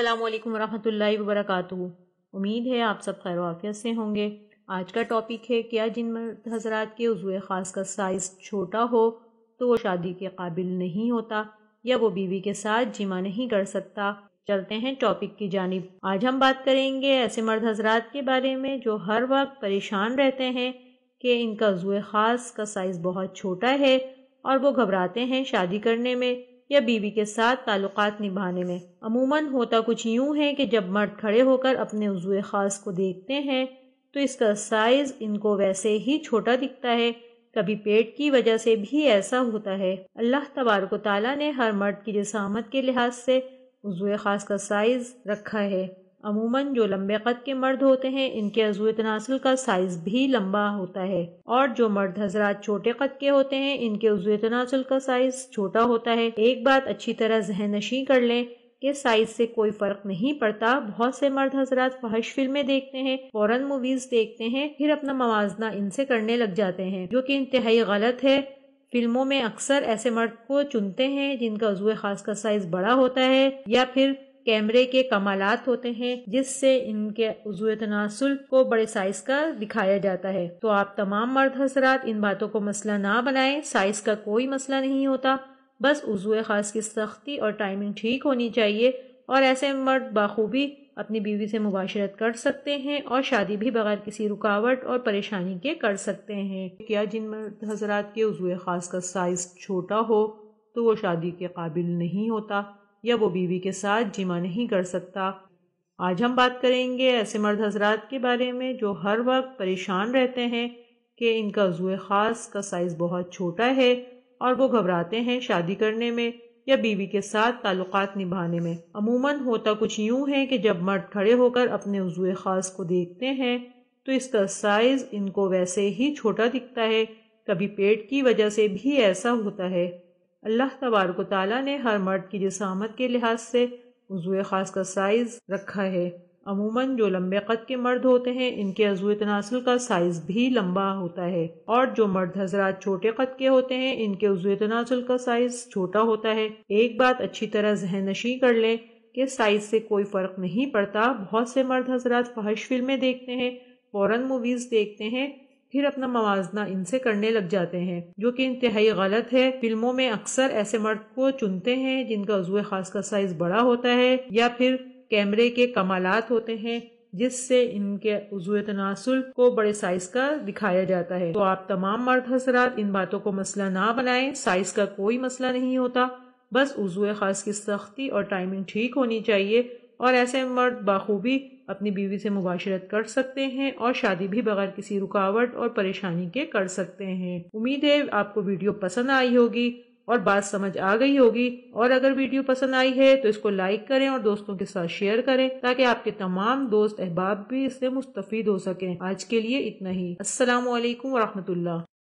अल्लाम वरहमल वबरक उम्मीद है आप सब खैर वाक़ से होंगे आज का टॉपिक है क्या जिन मर्द हजरात के उजू ख़ास का साइज़ छोटा हो तो वो शादी के काबिल नहीं होता या वो बीवी के साथ जिमा नहीं कर सकता चलते हैं टॉपिक की जानब आज हम बात करेंगे ऐसे मर्द हजरात के बारे में जो हर वक्त परेशान रहते हैं कि इनका उजू ख़ास का साइज़ बहुत छोटा है और वो घबराते हैं शादी करने में या बीवी के साथ ताल्लुकात निभाने में अमूमन होता कुछ यूं है कि जब मर्द खड़े होकर अपने उजुए ख़ास को देखते हैं तो इसका साइज़ इनको वैसे ही छोटा दिखता है कभी पेट की वजह से भी ऐसा होता है अल्लाह तबारक ताला ने हर मर्द की जसामत के लिहाज से उजुए ख़ास का साइज़ रखा है अमूमन जो लंबे कद के मर्द होते हैं इनके अजू तनासल का साइज भी लंबा होता है और जो मर्द हजरात छोटे कद के होते हैं इनके अजू तनासल का साइज छोटा होता है एक बात अच्छी तरह जहन नशी कर लें के साइज से कोई फर्क नहीं पड़ता बहुत से मर्द हजरात फहश फिल्में देखते हैं फॉरन मूवीज देखते हैं फिर अपना मवाजना इनसे करने लग जाते हैं जो कि इंतहाई गलत है फिल्मों में अक्सर ऐसे मर्द को चुनते हैं जिनका उजू खास का साइज बड़ा होता है या फिर कैमरे के कमालात होते हैं जिससे इनके उजू तनासल को बड़े साइज का दिखाया जाता है तो आप तमाम मर्द हजरात इन बातों को मसला ना बनाएं साइज का कोई मसला नहीं होता बस उजू खास की सख्ती और टाइमिंग ठीक होनी चाहिए और ऐसे मर्द बाखूबी अपनी बीवी से मुबाशरत कर सकते हैं और शादी भी बगैर किसी रुकावट और परेशानी के कर सकते हैं क्या जिन मर्द हजरात के उजू खास का साइज़ छोटा हो तो वो शादी के काबिल नहीं होता या वो बीवी के साथ जिमा नहीं कर सकता आज हम बात करेंगे ऐसे मर्द हजरात के बारे में जो हर वक्त परेशान रहते हैं कि इनका जुए ख़ास का साइज़ बहुत छोटा है और वो घबराते हैं शादी करने में या बीवी के साथ ताल्लुकात निभाने में अमूमन होता कुछ यूं है कि जब मर्द खड़े होकर अपने उजुए ख़ास को देखते हैं तो इसका साइज़ इनको वैसे ही छोटा दिखता है कभी पेट की वजह से भी ऐसा होता है अल्लाह तबारक ताली ने हर मर्द की जिसामत के लिहाज से उज़ुए ख़ास का साइज़ रखा है अमूमन जो लंबे कद के मर्द होते हैं इनके अजू तनासल का साइज़ भी लंबा होता है और जो मर्द हजरात छोटे कद के होते हैं इनके अजू तनासल का साइज़ छोटा होता है एक बात अच्छी तरह जहन नशी कर लें कि साइज़ से कोई फ़र्क नहीं पड़ता बहुत से मर्द हजरात फहश फिल्में देखते हैं फ़ौरन मूवीज़ देखते हैं फिर अपना मुजना इनसे करने लग जाते हैं जो कि इंतहाई गलत है फिल्मों में अक्सर ऐसे मर्द को चुनते हैं जिनका उजव खास का साइज बड़ा होता है या फिर कैमरे के कमालात होते हैं जिससे इनके उजव तनासुल को बड़े साइज का दिखाया जाता है तो आप तमाम मर्द हसरात इन बातों को मसला ना बनाएं साइज का कोई मसला नहीं होता बस उजव खास की सख्ती और टाइमिंग ठीक होनी चाहिए और ऐसे मर्द बाखूबी अपनी बीवी से मुबाशरत कर सकते हैं और शादी भी बगैर किसी रुकावट और परेशानी के कर सकते हैं उम्मीद है आपको वीडियो पसंद आई होगी और बात समझ आ गई होगी और अगर वीडियो पसंद आई है तो इसको लाइक करें और दोस्तों के साथ शेयर करें ताकि आपके तमाम दोस्त अहबाब भी इससे मुस्तफ़ हो सकें आज के लिए इतना ही असल वरहमतुल्ला